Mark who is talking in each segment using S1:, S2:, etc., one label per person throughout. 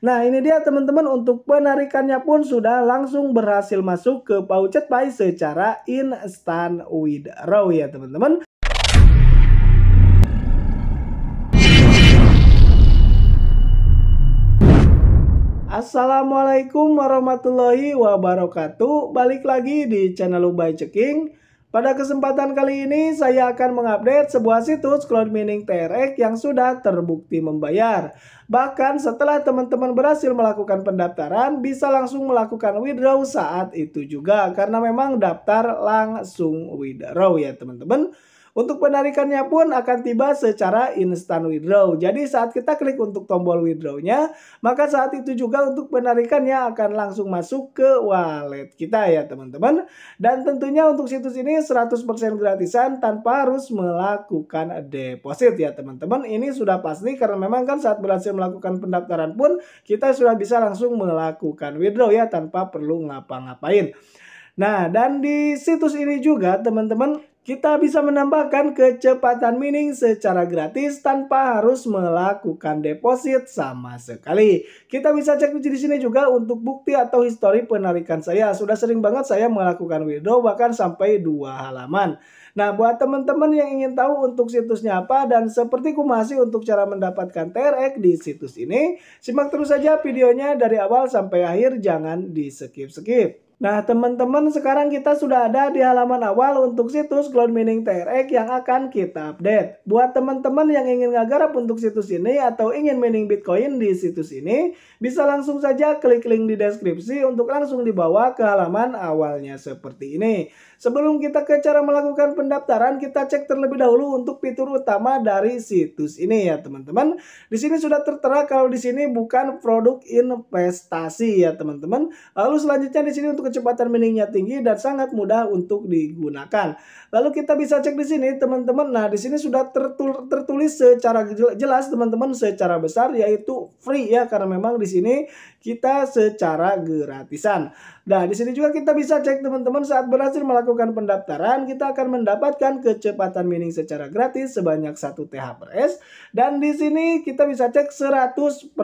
S1: Nah ini dia teman-teman untuk penarikannya pun sudah langsung berhasil masuk ke Pouchet buy secara instant withdraw ya teman-teman. Assalamualaikum warahmatullahi wabarakatuh. Balik lagi di channel Ubay Ceking. Pada kesempatan kali ini, saya akan mengupdate sebuah situs cloud mining TRX yang sudah terbukti membayar. Bahkan setelah teman-teman berhasil melakukan pendaftaran, bisa langsung melakukan withdraw saat itu juga. Karena memang daftar langsung withdraw ya teman-teman. Untuk penarikannya pun akan tiba secara instant withdraw. Jadi saat kita klik untuk tombol withdraw-nya, maka saat itu juga untuk penarikannya akan langsung masuk ke wallet kita ya teman-teman. Dan tentunya untuk situs ini 100% gratisan tanpa harus melakukan deposit ya teman-teman. Ini sudah pasti karena memang kan saat berhasil melakukan pendaftaran pun kita sudah bisa langsung melakukan withdraw ya tanpa perlu ngapa-ngapain. Nah, dan di situs ini juga teman-teman kita bisa menambahkan kecepatan mining secara gratis tanpa harus melakukan deposit sama sekali. Kita bisa cek di sini juga untuk bukti atau histori penarikan saya. Sudah sering banget saya melakukan withdraw bahkan sampai dua halaman. Nah, buat teman-teman yang ingin tahu untuk situsnya apa dan seperti kumasi untuk cara mendapatkan TRX di situs ini, simak terus saja videonya dari awal sampai akhir, jangan di skip-skip. Nah, teman-teman, sekarang kita sudah ada di halaman awal untuk situs Cloud Mining TRX yang akan kita update. Buat teman-teman yang ingin ngegarap untuk situs ini atau ingin mining Bitcoin di situs ini, bisa langsung saja klik link di deskripsi untuk langsung dibawa ke halaman awalnya seperti ini. Sebelum kita ke cara melakukan pendaftaran, kita cek terlebih dahulu untuk fitur utama dari situs ini ya, teman-teman. Di sini sudah tertera kalau di sini bukan produk investasi ya, teman-teman. Lalu selanjutnya di sini untuk kecepatan miningnya tinggi dan sangat mudah untuk digunakan. Lalu kita bisa cek di sini teman-teman. Nah, di sini sudah tertul tertulis secara jelas teman-teman secara besar yaitu free ya karena memang di sini kita secara gratisan. Nah, di sini juga kita bisa cek teman-teman saat berhasil melakukan pendaftaran kita akan mendapatkan kecepatan mining secara gratis sebanyak 1 TH S dan di sini kita bisa cek 100%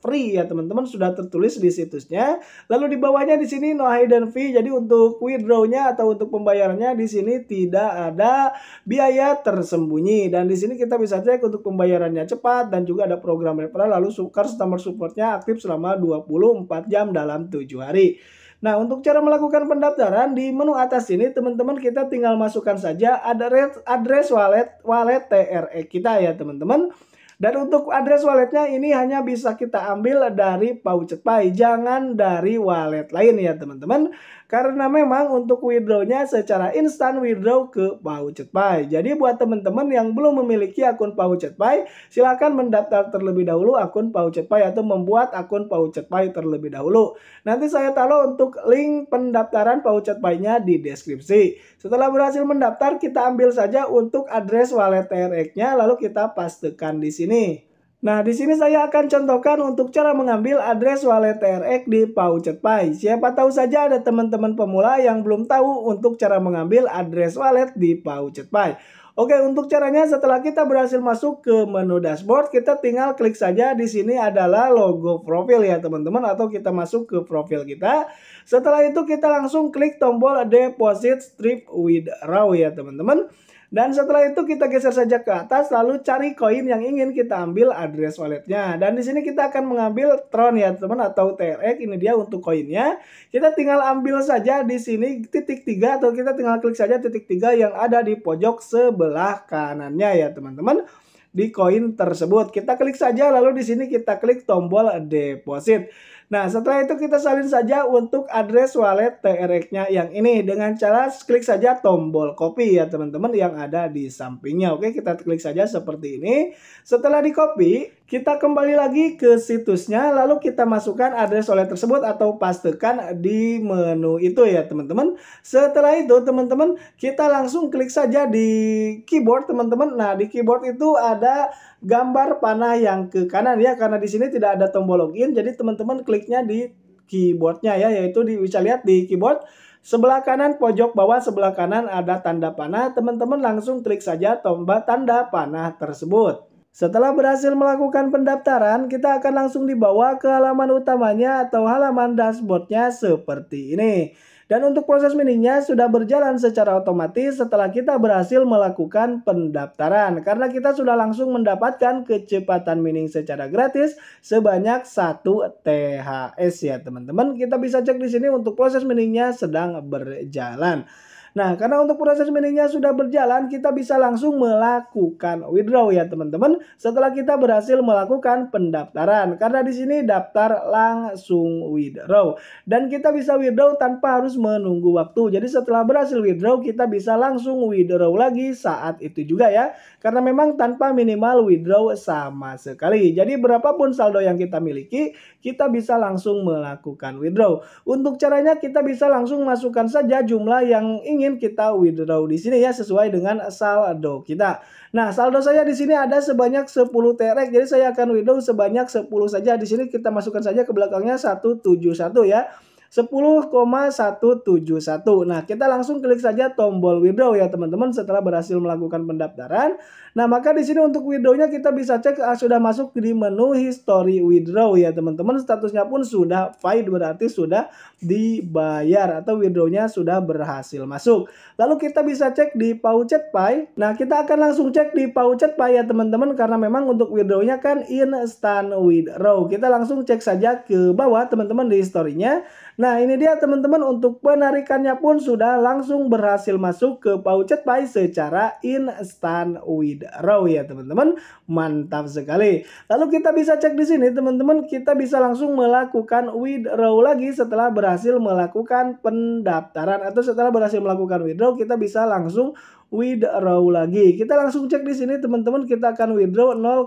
S1: free ya teman-teman sudah tertulis di situsnya. Lalu di bawahnya di sini no hidden fee. Jadi untuk withdrawnya atau untuk pembayarannya di sini tidak ada biaya tersembunyi dan di sini kita bisa cek untuk pembayarannya cepat dan juga ada program referral lalu customer supportnya aktif selama 24 jam dalam 7 hari. Nah, untuk cara melakukan pendaftaran di menu atas ini teman-teman kita tinggal masukkan saja address address wallet wallet TRE kita ya teman-teman. Dan untuk address walletnya ini hanya bisa kita ambil dari Paucetpai, jangan dari wallet lain ya teman-teman karena memang untuk withdrawnya secara instan withdraw ke Paucet Pay. Jadi buat teman-teman yang belum memiliki akun Paucet Pay, silakan mendaftar terlebih dahulu akun Paucet Pay atau membuat akun Paucet Pay terlebih dahulu. Nanti saya taruh untuk link pendaftaran Paucet Pay-nya di deskripsi. Setelah berhasil mendaftar, kita ambil saja untuk address wallet TRX-nya lalu kita pastekan di sini. Nah, di sini saya akan contohkan untuk cara mengambil address wallet TRX di Pouchet ChatPay Siapa tahu saja ada teman-teman pemula yang belum tahu untuk cara mengambil address wallet di Pouchet ChatPay Oke, untuk caranya setelah kita berhasil masuk ke menu dashboard, kita tinggal klik saja di sini adalah logo profil ya teman-teman atau kita masuk ke profil kita. Setelah itu kita langsung klik tombol deposit strip withdraw ya teman-teman. Dan setelah itu kita geser saja ke atas lalu cari koin yang ingin kita ambil address walletnya. Dan di sini kita akan mengambil Tron ya teman atau TRX ini dia untuk koinnya. Kita tinggal ambil saja di sini titik tiga atau kita tinggal klik saja titik tiga yang ada di pojok sebelah kanannya ya teman-teman di koin tersebut. Kita klik saja lalu di sini kita klik tombol deposit. Nah, setelah itu kita salin saja untuk address wallet TRX-nya yang ini dengan cara klik saja tombol copy ya teman-teman yang ada di sampingnya. Oke, kita klik saja seperti ini. Setelah di-copy, kita kembali lagi ke situsnya, lalu kita masukkan address wallet tersebut atau pastekan di menu itu ya teman-teman. Setelah itu teman-teman, kita langsung klik saja di keyboard teman-teman. Nah di keyboard itu ada gambar panah yang ke kanan ya, karena di sini tidak ada tombol login, jadi teman-teman klik kliknya di keyboardnya ya yaitu di, bisa lihat di keyboard sebelah kanan pojok bawah sebelah kanan ada tanda panah teman-teman langsung klik saja tombol tanda panah tersebut setelah berhasil melakukan pendaftaran, kita akan langsung dibawa ke halaman utamanya atau halaman dashboardnya seperti ini. Dan untuk proses miningnya sudah berjalan secara otomatis setelah kita berhasil melakukan pendaftaran. Karena kita sudah langsung mendapatkan kecepatan mining secara gratis sebanyak 1 THS ya teman-teman. Kita bisa cek di sini untuk proses miningnya sedang berjalan. Nah, karena untuk proses miningnya sudah berjalan, kita bisa langsung melakukan withdraw ya teman-teman setelah kita berhasil melakukan pendaftaran. Karena di sini daftar langsung withdraw dan kita bisa withdraw tanpa harus menunggu waktu. Jadi setelah berhasil withdraw kita bisa langsung withdraw lagi saat itu juga ya. Karena memang tanpa minimal withdraw sama sekali. Jadi berapapun saldo yang kita miliki, kita bisa langsung melakukan withdraw. Untuk caranya kita bisa langsung masukkan saja jumlah yang ingin ingin kita withdraw di sini ya sesuai dengan saldo kita. Nah, saldo saya di sini ada sebanyak 10 TRX. Jadi saya akan withdraw sebanyak 10 saja. Di sini kita masukkan saja ke belakangnya 171 ya. 10,171. Nah, kita langsung klik saja tombol withdraw ya teman-teman setelah berhasil melakukan pendaftaran. Nah, maka di sini untuk withdraw-nya kita bisa cek ah, sudah masuk di menu history withdraw ya teman-teman. Statusnya pun sudah valid berarti sudah dibayar atau withdraw-nya sudah berhasil masuk. Lalu kita bisa cek di pouchet Pay. Nah, kita akan langsung cek di pouchet Pay ya teman-teman karena memang untuk withdraw-nya kan instant withdraw. Kita langsung cek saja ke bawah teman-teman di historinya. Nah ini dia teman-teman untuk penarikannya pun sudah langsung berhasil masuk ke Pouchet Pay secara instant withdraw ya teman-teman. Mantap sekali. Lalu kita bisa cek di sini teman-teman kita bisa langsung melakukan withdraw lagi setelah berhasil melakukan pendaftaran atau setelah berhasil melakukan withdraw kita bisa langsung withdraw lagi. Kita langsung cek di sini teman-teman kita akan withdraw 0,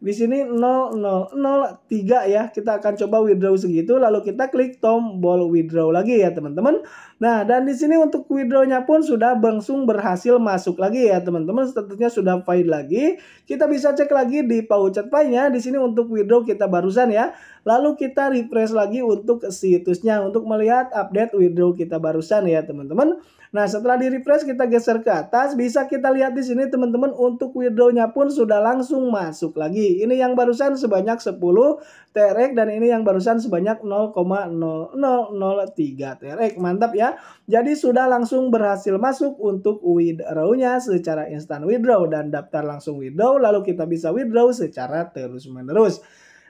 S1: di sini 0, 0, 0, 3 ya. Kita akan coba withdraw segitu. Lalu kita klik tombol withdraw lagi ya teman-teman. Nah dan di sini untuk withdrawnya pun sudah langsung berhasil masuk lagi ya teman-teman. Statusnya sudah file lagi. Kita bisa cek lagi di pouchet paynya Di sini untuk withdraw kita barusan ya. Lalu kita refresh lagi untuk situsnya. Untuk melihat update withdraw kita barusan ya teman-teman. Nah, setelah di refresh kita geser ke atas, bisa kita lihat di sini teman-teman untuk withdrawnya pun sudah langsung masuk lagi. Ini yang barusan sebanyak 10 terek dan ini yang barusan sebanyak 0,0003 terek Mantap ya. Jadi sudah langsung berhasil masuk untuk withdraw secara instant withdraw dan daftar langsung withdraw lalu kita bisa withdraw secara terus-menerus.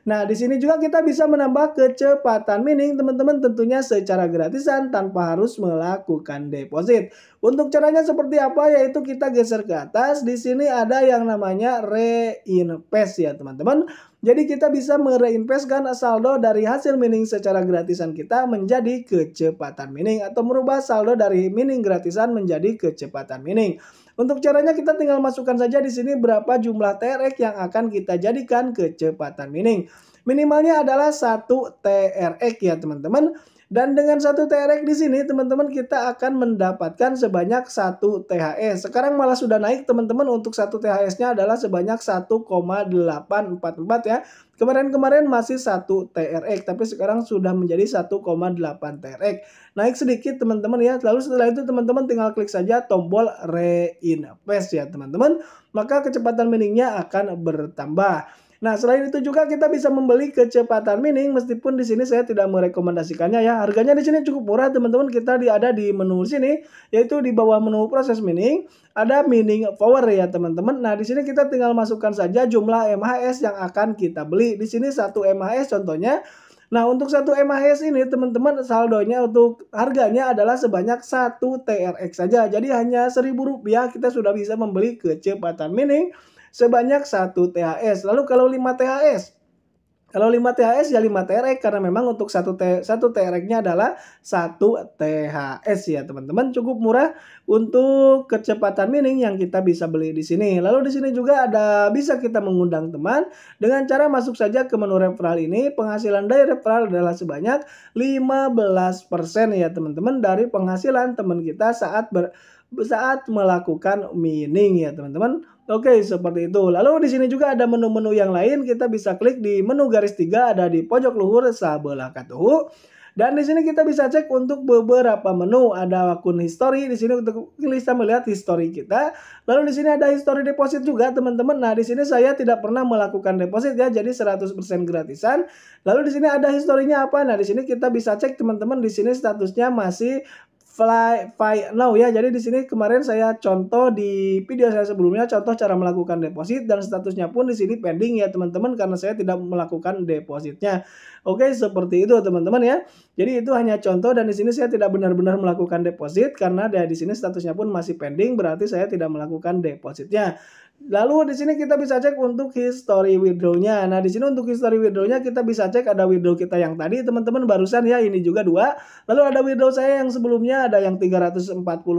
S1: Nah, di sini juga kita bisa menambah kecepatan mining teman-teman tentunya secara gratisan tanpa harus melakukan deposit. Untuk caranya seperti apa? Yaitu kita geser ke atas. Di sini ada yang namanya reinvest ya teman-teman. Jadi kita bisa mereinvestkan saldo dari hasil mining secara gratisan kita menjadi kecepatan mining atau merubah saldo dari mining gratisan menjadi kecepatan mining. Untuk caranya kita tinggal masukkan saja di sini berapa jumlah TRX yang akan kita jadikan kecepatan mining. Minimalnya adalah 1 TRX ya teman-teman. Dan dengan satu TRX di sini teman-teman kita akan mendapatkan sebanyak satu THS. Sekarang malah sudah naik teman-teman untuk satu THS-nya adalah sebanyak 1,844 ya. Kemarin-kemarin masih satu TRX, tapi sekarang sudah menjadi 1,8 TRX. Naik sedikit teman-teman ya. Lalu setelah itu teman-teman tinggal klik saja tombol reinvest ya teman-teman. Maka kecepatan miningnya akan bertambah. Nah, selain itu juga kita bisa membeli kecepatan mining meskipun di sini saya tidak merekomendasikannya ya. Harganya di sini cukup murah teman-teman. Kita di, ada di menu sini yaitu di bawah menu proses mining ada mining power ya teman-teman. Nah, di sini kita tinggal masukkan saja jumlah MHS yang akan kita beli. Di sini satu MHS contohnya Nah, untuk satu MHS ini teman-teman saldonya untuk harganya adalah sebanyak 1 TRX saja. Jadi hanya seribu rupiah kita sudah bisa membeli kecepatan mining sebanyak 1 THS. Lalu kalau 5 THS, kalau 5 THS ya 5 TRX e karena memang untuk satu T, satu TRX-nya e adalah 1 THS ya teman-teman. Cukup murah untuk kecepatan mining yang kita bisa beli di sini. Lalu di sini juga ada bisa kita mengundang teman dengan cara masuk saja ke menu referral ini. Penghasilan dari referral adalah sebanyak 15% ya teman-teman dari penghasilan teman kita saat ber saat melakukan mining ya teman-teman. Oke, seperti itu. Lalu di sini juga ada menu-menu yang lain. Kita bisa klik di menu garis tiga ada di pojok luhur sebelah katuhu. Dan di sini kita bisa cek untuk beberapa menu. Ada akun history di sini untuk bisa melihat history kita. Lalu di sini ada history deposit juga, teman-teman. Nah, di sini saya tidak pernah melakukan deposit ya, jadi 100% gratisan. Lalu di sini ada historinya apa? Nah, di sini kita bisa cek teman-teman di sini statusnya masih fly, fly now ya. Jadi di sini kemarin saya contoh di video saya sebelumnya contoh cara melakukan deposit dan statusnya pun di sini pending ya teman-teman karena saya tidak melakukan depositnya. Oke, seperti itu teman-teman ya. Jadi itu hanya contoh dan di sini saya tidak benar-benar melakukan deposit karena di sini statusnya pun masih pending berarti saya tidak melakukan depositnya. Lalu di sini kita bisa cek untuk history withdrawnya. Nah, di sini untuk history withdrawnya kita bisa cek ada withdraw kita yang tadi teman-teman barusan ya ini juga dua. Lalu ada withdraw saya yang sebelumnya ada yang 340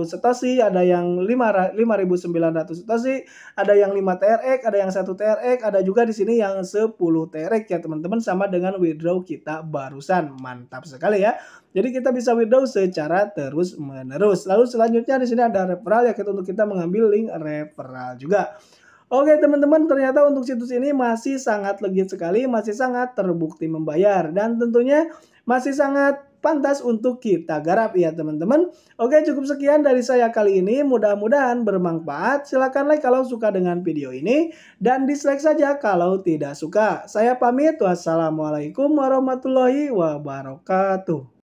S1: setasi, ada yang 5900 setasi, ada yang 5 TRX, ada yang 1 TRX, ada juga di sini yang 10 TRX ya teman-teman sama dengan withdraw kita barusan. Mantap sekali ya. Jadi kita bisa withdraw secara terus menerus. Lalu selanjutnya di sini ada referral ya untuk kita mengambil link referral juga. Oke teman-teman, ternyata untuk situs ini masih sangat legit sekali, masih sangat terbukti membayar. Dan tentunya masih sangat pantas untuk kita garap ya teman-teman. Oke cukup sekian dari saya kali ini, mudah-mudahan bermanfaat. Silahkan like kalau suka dengan video ini, dan dislike saja kalau tidak suka. Saya pamit, wassalamualaikum warahmatullahi wabarakatuh.